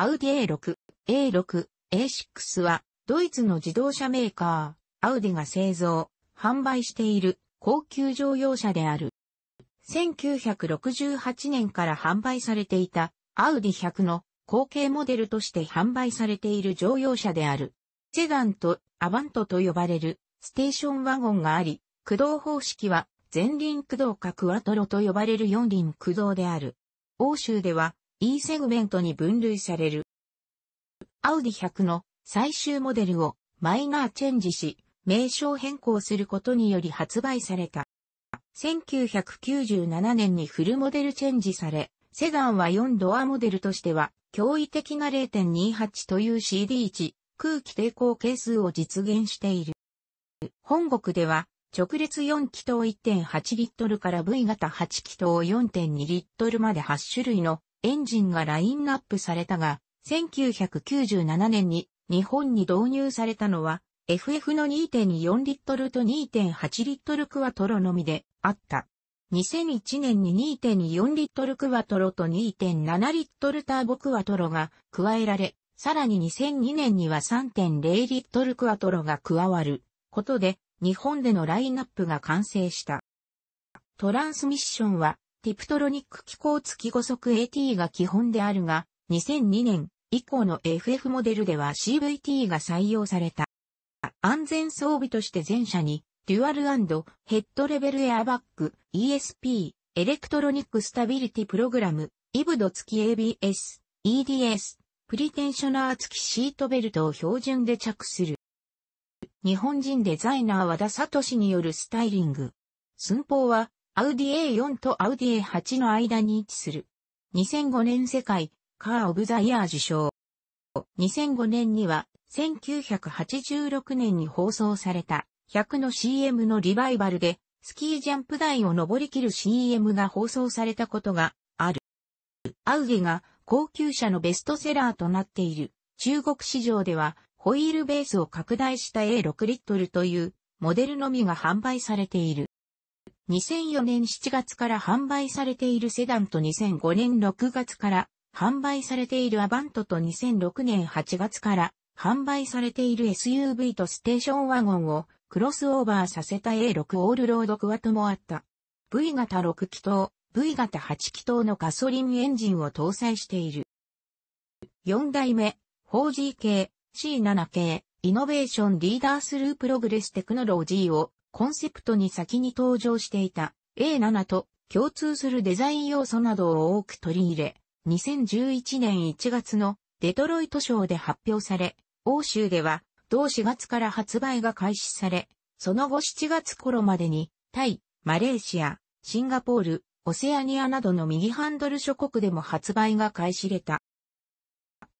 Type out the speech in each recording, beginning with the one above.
アウディ A6、A6、A6 は、ドイツの自動車メーカー、アウディが製造、販売している高級乗用車である。1968年から販売されていた、アウディ100の後継モデルとして販売されている乗用車である。セダンとアバントと呼ばれるステーションワゴンがあり、駆動方式は前輪駆動かクワトロと呼ばれる四輪駆動である。欧州では E セグメントに分類される。アウディ100の最終モデルをマイナーチェンジし、名称変更することにより発売された。1997年にフルモデルチェンジされ、セダンは4ドアモデルとしては、驚異的な0.28という CD1、空気抵抗係数を実現している。本国では、直列4気筒1.8リットルから V 型8気筒4.2リットルまで8種類のエンジンがラインナップされたが、1997年に日本に導入されたのは、FF の2.4リットルと2.8リットルクワトロのみであった。2001年に2.4リットルクワトロと2.7リットルターボクワトロが加えられ、さらに2002年には3.0リットルクワトロが加わることで、日本でのラインナップが完成した。トランスミッションはティプトロニック機構付き5速 AT が基本であるが、2002年以降の FF モデルでは CVT が採用された。安全装備として全車に、デュアルヘッドレベルエアバッグ、ESP、エレクトロニックスタビリティプログラム、イブド付き ABS、EDS、プリテンショナー付きシートベルトを標準で着する。日本人デザイナー和田聡によるスタイリング。寸法はアウディ A4 とアウディ A8 の間に位置する。2005年世界カー・オブ・ザ・イヤー受賞。2005年には1986年に放送された100の CM のリバイバルでスキージャンプ台を登り切る CM が放送されたことがある。アウディが高級車のベストセラーとなっている中国市場ではホイールベースを拡大した A6 リットルというモデルのみが販売されている。2004年7月から販売されているセダンと2005年6月から販売されているアバントと2006年8月から販売されている SUV とステーションワゴンをクロスオーバーさせた A6 オールロードクワトもあった。V 型6気筒、V 型8気筒のガソリンエンジンを搭載している。4代目、4GK、C7K、イノベーションリーダースループログレステクノロジーをコンセプトに先に登場していた A7 と共通するデザイン要素などを多く取り入れ、2011年1月のデトロイト賞で発表され、欧州では同4月から発売が開始され、その後7月頃までに、タイ、マレーシア、シンガポール、オセアニアなどの右ハンドル諸国でも発売が開始れた。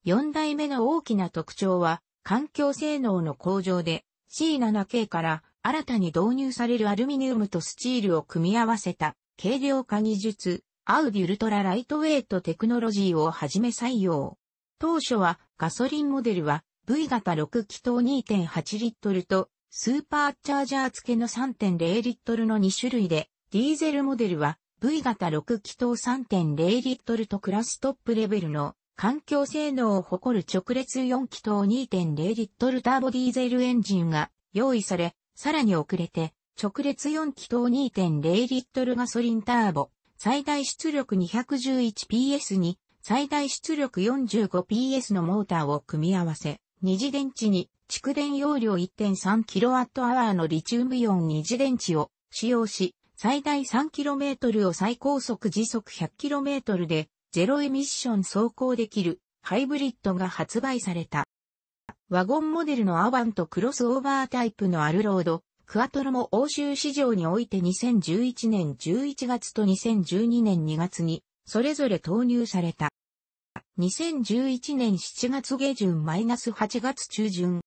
4代目の大きな特徴は、環境性能の向上で C7K から新たに導入されるアルミニウムとスチールを組み合わせた軽量化技術、アウディウルトラライトウェイトテクノロジーをはじめ採用。当初はガソリンモデルは V 型6気筒2.8リットルとスーパーチャージャー付けの3.0リットルの2種類で、ディーゼルモデルは V 型6気筒3.0リットルとクラストップレベルの環境性能を誇る直列4気筒2.0リットルターボディーゼルエンジンが用意され、さらに遅れて、直列4気筒2.0リットルガソリンターボ、最大出力 211PS に、最大出力 45PS のモーターを組み合わせ、二次電池に蓄電容量 1.3kWh のリチウムイオン二次電池を使用し、最大 3km を最高速時速 100km でゼロエミッション走行できるハイブリッドが発売された。ワゴンモデルのアバンとクロスオーバータイプのアルロード、クアトロも欧州市場において2011年11月と2012年2月に、それぞれ投入された。2011年7月下旬マイナス -8 月中旬、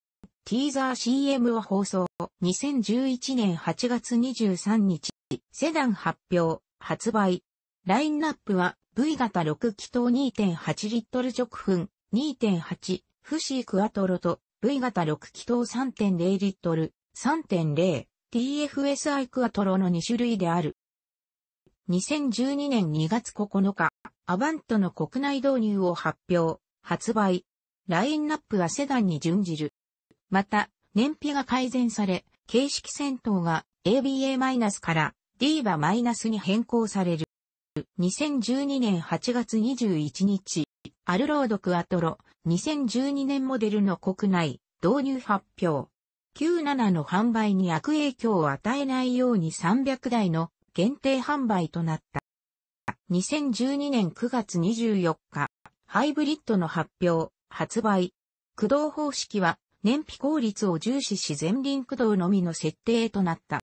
ティーザー CM を放送。2011年8月23日、セダン発表、発売。ラインナップは V 型6気筒2.8リットル直噴、2.8フシークアトロと V 型6気筒3.0リットル 3.0TFSI クアトロの2種類である。2012年2月9日、アバントの国内導入を発表、発売。ラインナップはセダンに準じる。また、燃費が改善され、形式戦闘が ABA- から d i a に変更される。2012年8月21日、アルロードクアトロ、2012年モデルの国内、導入発表。97の販売に悪影響を与えないように300台の限定販売となった。2012年9月24日、ハイブリッドの発表、発売。駆動方式は燃費効率を重視し前輪駆動のみの設定となった。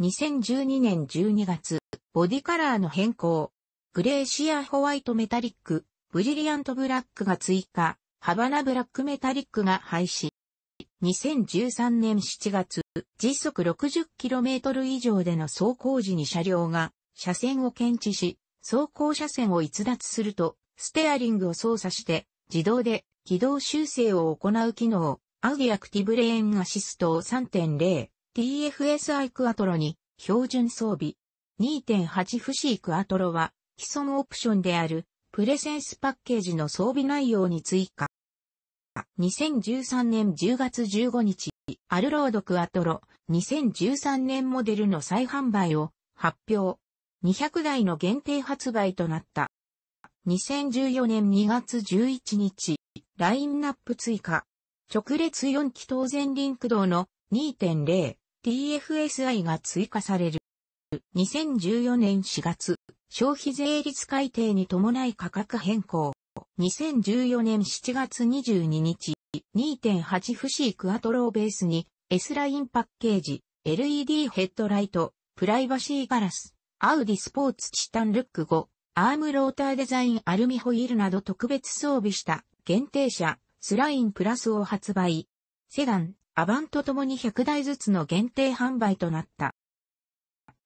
2012年12月、ボディカラーの変更。グレーシアホワイトメタリック、ブリリアントブラックが追加、ハバナブラックメタリックが廃止。2013年7月、時速 60km 以上での走行時に車両が車線を検知し、走行車線を逸脱すると、ステアリングを操作して、自動で軌道修正を行う機能、アウディアクティブレーンアシスト 3.0TFSI クアトロに標準装備。2.8フシークアトロは既存オプションであるプレセンスパッケージの装備内容に追加。2013年10月15日、アルロードクアトロ2013年モデルの再販売を発表。200台の限定発売となった。2014年2月11日、ラインナップ追加。直列4気当然リンク動の 2.0TFSI が追加される。2014年4月、消費税率改定に伴い価格変更。2014年7月22日、2.8フシークアトローベースに S ラインパッケージ、LED ヘッドライト、プライバシーガラス、アウディスポーツチタンルック5、アームローターデザインアルミホイールなど特別装備した限定車、スラインプラスを発売。セダン、アバンとともに100台ずつの限定販売となった。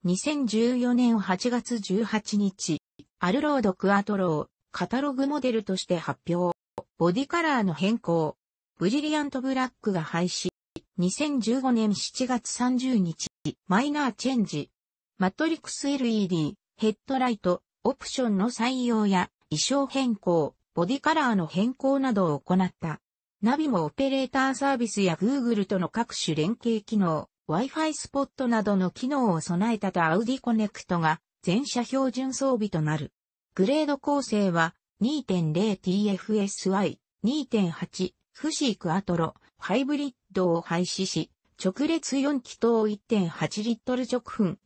2014年8月18日、アルロードクアトロー、カタログモデルとして発表。ボディカラーの変更。ブリリアントブラックが廃止。2015年7月30日、マイナーチェンジ。マトリックス LED、ヘッドライト、オプションの採用や、衣装変更、ボディカラーの変更などを行った。ナビもオペレーターサービスや Google との各種連携機能、Wi-Fi スポットなどの機能を備えたとアウディコネクトが全車標準装備となる。グレード構成は 2.0TFSI、2.8、フシークアトロ、ハイブリッドを廃止し、直列4気筒1.8リットル直噴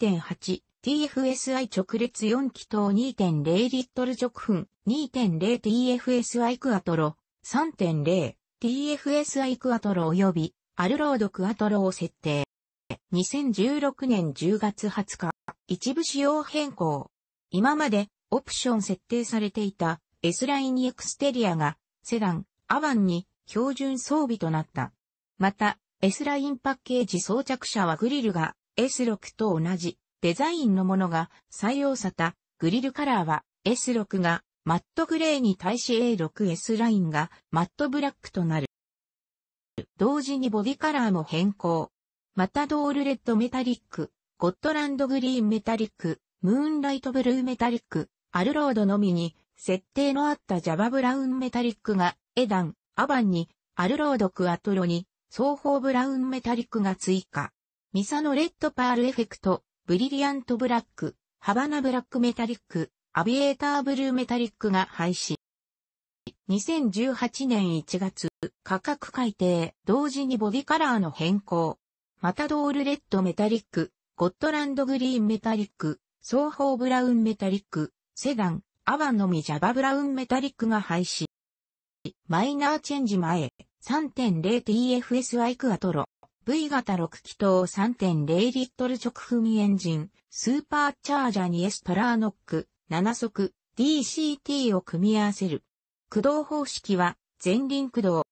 1.8TFSI 直列4気筒2.0リットル直噴 2.0TFSI クアトロ 3.0TFSI クアトロ及びアルロードクアトロを設定。2016年10月20日、一部仕様変更。今までオプション設定されていた S ラインエクステリアがセダン、アバンに標準装備となった。また、S ラインパッケージ装着車はグリルが S6 と同じデザインのものが採用されたグリルカラーは S6 がマットグレーに対し A6S ラインがマットブラックとなる。同時にボディカラーも変更。マタドールレッドメタリック、ゴットランドグリーンメタリック、ムーンライトブルーメタリック、アルロードのみに、設定のあったジャバブラウンメタリックが、エダン、アバンに、アルロードクアトロに、双方ブラウンメタリックが追加。ミサのレッドパールエフェクト、ブリリアントブラック、ハバナブラックメタリック、アビエーターブルーメタリックが廃止。2018年1月、価格改定、同時にボディカラーの変更。またドールレッドメタリック、ゴットランドグリーンメタリック、双方ブラウンメタリック、セダン、アワンのみジャバブラウンメタリックが廃止。マイナーチェンジ前、3.0TFSI クアトロ。V 型6気筒3.0リットル直踏みエンジン、スーパーチャージャーにエストラーノック、7速、DCT を組み合わせる。駆動方式は前輪駆動。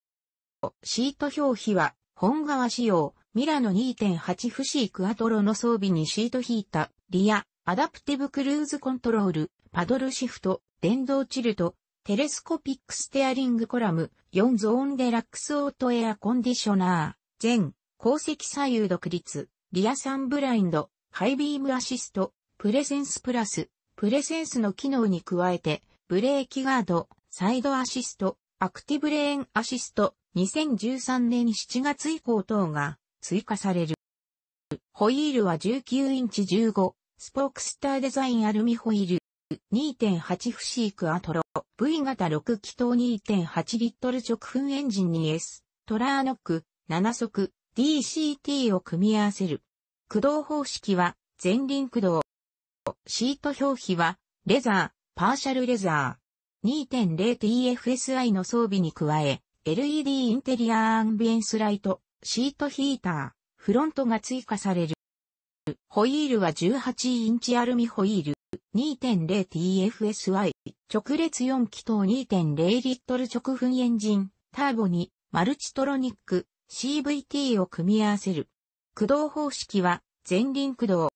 シート表皮は本革仕様、ミラの2.8フシークアトロの装備にシートーター。リア、アダプティブクルーズコントロール、パドルシフト、電動チルト、テレスコピックステアリングコラム、4ゾーンデラックスオートエアコンディショナー、全、鉱石左右独立、リアサンブラインド、ハイビームアシスト、プレセンスプラス、プレセンスの機能に加えて、ブレーキガード、サイドアシスト、アクティブレーンアシスト、2013年7月以降等が追加される。ホイールは19インチ15、スポークスターデザインアルミホイール。2.8フシークアトロ、V 型6気筒2.8リットル直噴エンジンに S、トラーノック、7速、DCT を組み合わせる。駆動方式は、前輪駆動。シート表皮は、レザー、パーシャルレザー。2.0TFSI の装備に加え、LED インテリアアンビエンスライト、シートヒーター、フロントが追加される。ホイールは18インチアルミホイール 2.0TFSI 直列4気筒2.0リットル直噴エンジンターボにマルチトロニック CVT を組み合わせる。駆動方式は前輪駆動。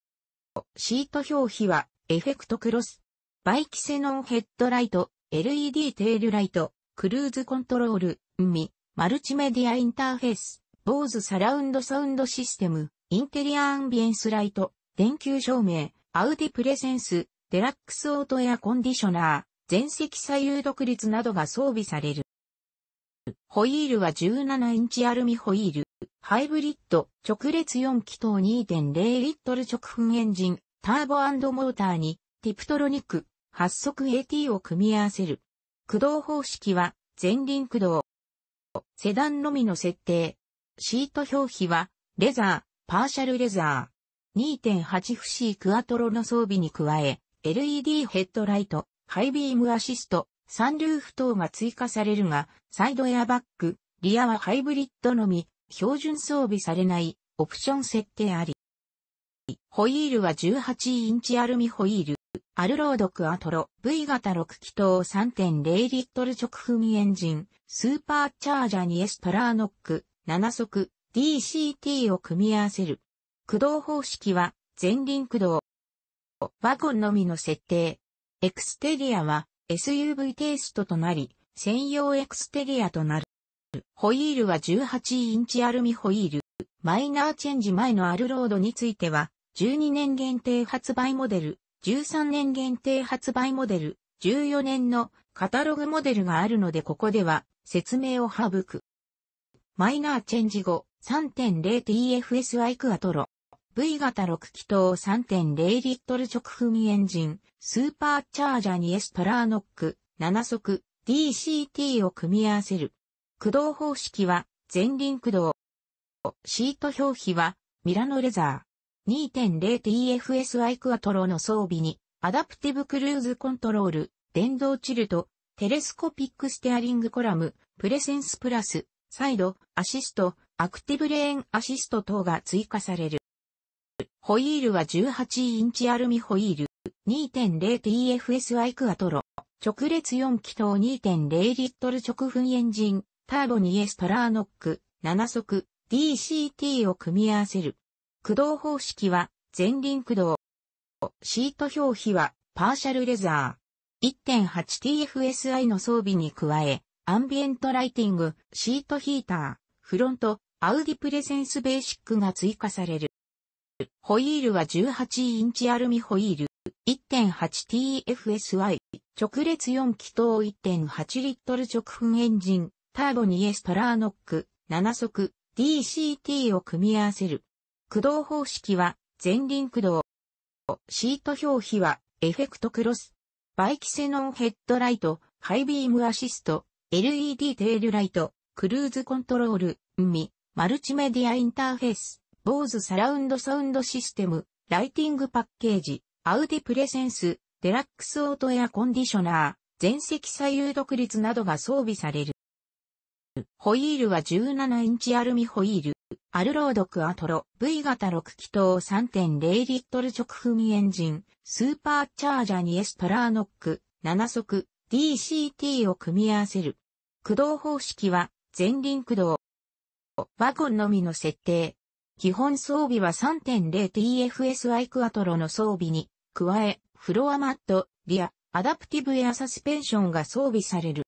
シート表皮はエフェクトクロス。バイキセノンヘッドライト LED テールライト、クルーズコントロール、海、マルチメディアインターフェース、坊主サラウンドサウンドシステム、インテリアアンビエンスライト、電球照明、アウディプレセンス、デラックスオートエアコンディショナー、全席左右独立などが装備される。ホイールは17インチアルミホイール、ハイブリッド、直列4気筒2.0リットル直噴エンジン、ターボモーターに、ティプトロニック、発足 AT を組み合わせる。駆動方式は前輪駆動。セダンのみの設定。シート表皮はレザー、パーシャルレザー。2.8FC クアトロの装備に加え、LED ヘッドライト、ハイビームアシスト、サンルーフ等が追加されるが、サイドエアバッグ、リアはハイブリッドのみ、標準装備されないオプション設定あり。ホイールは18インチアルミホイール。アルロードクアトロ、V 型6気筒3.0リットル直噴エンジン、スーパーチャージャーにエストラーノック、7速、DCT を組み合わせる。駆動方式は、前輪駆動。ワゴンのみの設定。エクステリアは、SUV テイストとなり、専用エクステリアとなる。ホイールは18インチアルミホイール。マイナーチェンジ前のアルロードについては、12年限定発売モデル、13年限定発売モデル、14年のカタログモデルがあるのでここでは説明を省く。マイナーチェンジ後 3.0TFSI クアトロ。V 型6気筒3.0リットル直噴エンジン、スーパーチャージャーにエストラーノック、7速、DCT を組み合わせる。駆動方式は前輪駆動。シート表皮はミラノレザー2 0 t f s アイクアトロの装備に、アダプティブクルーズコントロール、電動チルト、テレスコピックステアリングコラム、プレセンスプラス、サイド、アシスト、アクティブレーンアシスト等が追加される。ホイールは18インチアルミホイール、2 0 t f s アイクアトロ、直列4気筒2.0リットル直噴エンジン、ターボ2エストラーノック、7速、DCT を組み合わせる。駆動方式は前輪駆動。シート表皮はパーシャルレザー。1.8TFSI の装備に加え、アンビエントライティング、シートヒーター、フロント、アウディプレゼンスベーシックが追加される。ホイールは18インチアルミホイール。1.8TFSI。直列4気筒1.8リットル直噴エンジン。ターボ2エストラーノック。7速。DCT を組み合わせる。駆動方式は前輪駆動。シート表皮はエフェクトクロス。バイキセノンヘッドライト、ハイビームアシスト、LED テールライト、クルーズコントロール、海、マルチメディアインターフェース、ボーズサラウンドサウンドシステム、ライティングパッケージ、アウディプレセンス、デラックスオートエアコンディショナー、全席左右独立などが装備される。ホイールは17インチアルミホイール。アルロードクアトロ V 型6気筒3.0リットル直噴エンジン、スーパーチャージャーにエストラーノック、7速 DCT を組み合わせる。駆動方式は前輪駆動。ワゴンのみの設定。基本装備は 3.0TFSI クアトロの装備に加え、フロアマット、リア、アダプティブエアサスペンションが装備される。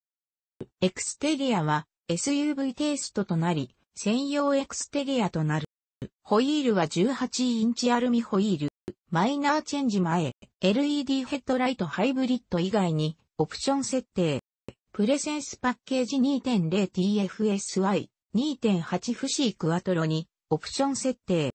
エクステリアは SUV テイストとなり、専用エクステリアとなる。ホイールは18インチアルミホイール。マイナーチェンジ前、LED ヘッドライトハイブリッド以外に、オプション設定。プレセンスパッケージ 2.0TFSY、2.8フシークワトロに、オプション設定。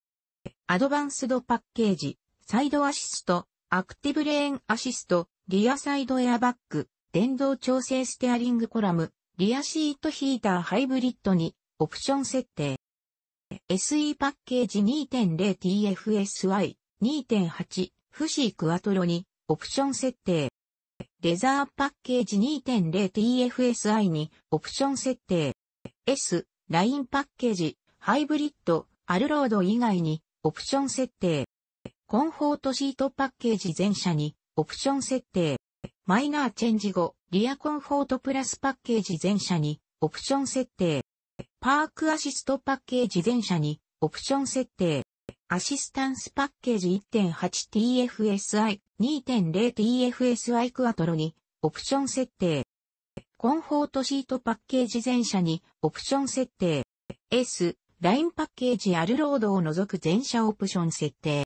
アドバンスドパッケージ、サイドアシスト、アクティブレーンアシスト、リアサイドエアバッグ、電動調整ステアリングコラム、リアシートヒーターハイブリッドに、オプション設定。SE パッケージ2 0 t f s i 2.8フシークワトロにオプション設定。レザーパッケージ 2.0TFSI にオプション設定。S ラインパッケージハイブリッドアルロード以外にオプション設定。コンフォートシートパッケージ全車にオプション設定。マイナーチェンジ後、リアコンフォートプラスパッケージ全車にオプション設定。パークアシストパッケージ全車に、オプション設定。アシスタンスパッケージ 1.8TFSI、2.0TFSI クアトロに、オプション設定。コンフォートシートパッケージ全車に、オプション設定。S、ラインパッケージアルロードを除く全車オプション設定。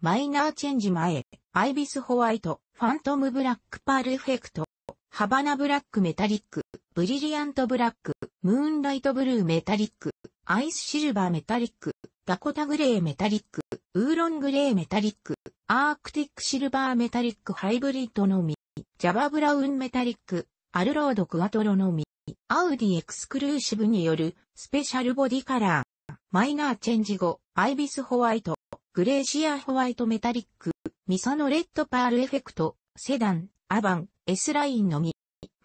マイナーチェンジ前、アイビスホワイト、ファントムブラックパールエフェクト、ハバナブラックメタリック。ブリリアントブラック、ムーンライトブルーメタリック、アイスシルバーメタリック、ダコタグレーメタリック、ウーロングレーメタリック、アークティックシルバーメタリックハイブリッドのみ、ジャバブラウンメタリック、アルロードクワトロのみ、アウディエクスクルーシブによるスペシャルボディカラー、マイナーチェンジ後、アイビスホワイト、グレーシアホワイトメタリック、ミサノレッドパールエフェクト、セダン、アバン、S ラインのみ、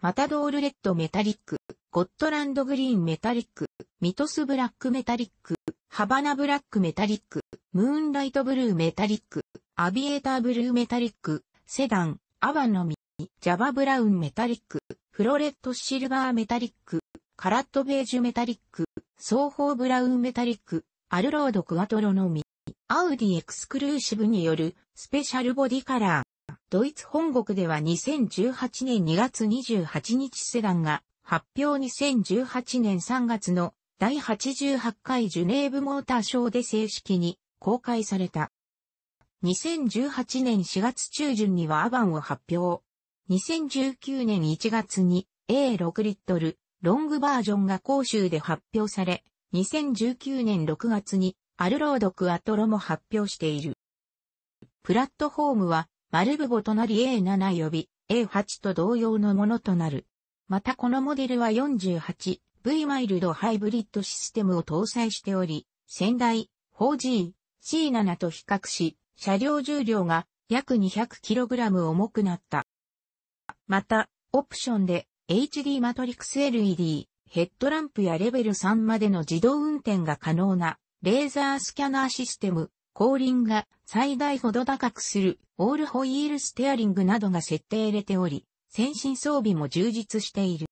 マタドールレッドメタリック、ゴットランドグリーンメタリック、ミトスブラックメタリック、ハバナブラックメタリック、ムーンライトブルーメタリック、アビエーターブルーメタリック、セダン、アワノミ、ジャバブラウンメタリック、フロレットシルバーメタリック、カラットベージュメタリック、双方ブラウンメタリック、アルロードクワトロノミ、アウディエクスクルーシブによるスペシャルボディカラー。ドイツ本国では2018年2月28日セダンが発表2018年3月の第88回ジュネーブモーターショーで正式に公開された。2018年4月中旬にはアバンを発表。2019年1月に A6 リットルロングバージョンが公衆で発表され、2019年6月にアルロードクアトロも発表している。プラットフォームは丸部5となり A7 呼び A8 と同様のものとなる。またこのモデルは 48V マイルドハイブリッドシステムを搭載しており、先代 4G、C7 と比較し、車両重量が約 200kg 重くなった。また、オプションで HD マトリクス LED、ヘッドランプやレベル3までの自動運転が可能なレーザースキャナーシステム、後輪が最大ほど高くするオールホイールステアリングなどが設定入れており、先進装備も充実している。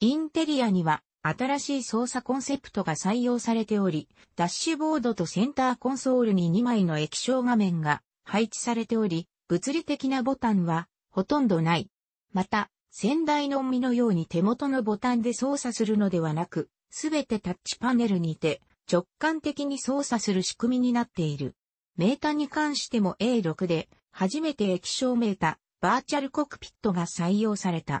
インテリアには新しい操作コンセプトが採用されており、ダッシュボードとセンターコンソールに2枚の液晶画面が配置されており、物理的なボタンはほとんどない。また、先代のみのように手元のボタンで操作するのではなく、すべてタッチパネルにて直感的に操作する仕組みになっている。メータに関しても A6 で初めて液晶メータバーチャルコクピットが採用された。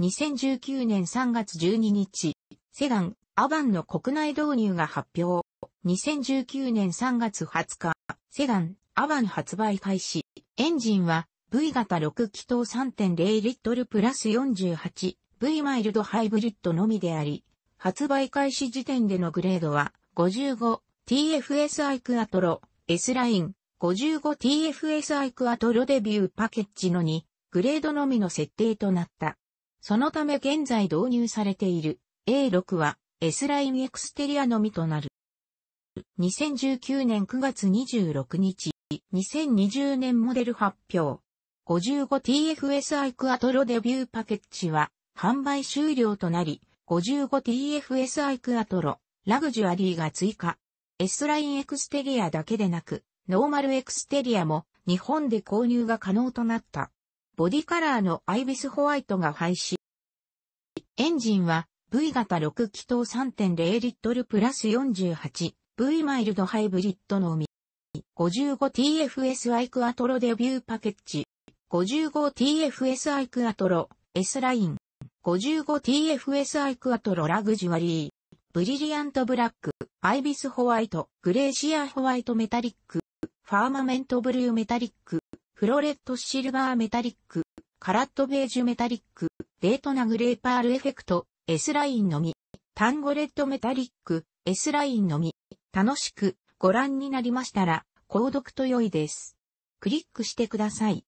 2019年3月12日、セダン、アバンの国内導入が発表。2019年3月20日、セダン、アバン発売開始。エンジンは V 型6気筒3.0リットルプラス 48V マイルドハイブリッドのみであり、発売開始時点でのグレードは、55TFSI クアトロ、S ライン、55TFSI クアトロデビューパケッジの2、グレードのみの設定となった。そのため現在導入されている A6 は S ラインエクステリアのみとなる。2019年9月26日、2020年モデル発表。55TFSI クアトロデビューパケッジは販売終了となり、55TFSI クアトロ、ラグジュアリーが追加。S ラインエクステリアだけでなく、ノーマルエクステリアも日本で購入が可能となった。ボディカラーのアイビスホワイトが廃止。エンジンは V 型6気筒3.0リットルプラス 48V マイルドハイブリッドのみ。55TFSI クアトロデビューパケッジ。55TFSI クアトロ S ライン 55TFSI クアトロラグジュアリー、ブリリアントブラック、アイビスホワイト、グレーシアホワイトメタリック、ファーマメントブルーメタリック、フロレットシルバーメタリック、カラットベージュメタリック、デートナグレーパールエフェクト、S ラインのみ、タンゴレッドメタリック、S ラインのみ、楽しくご覧になりましたら、購読と良いです。クリックしてください。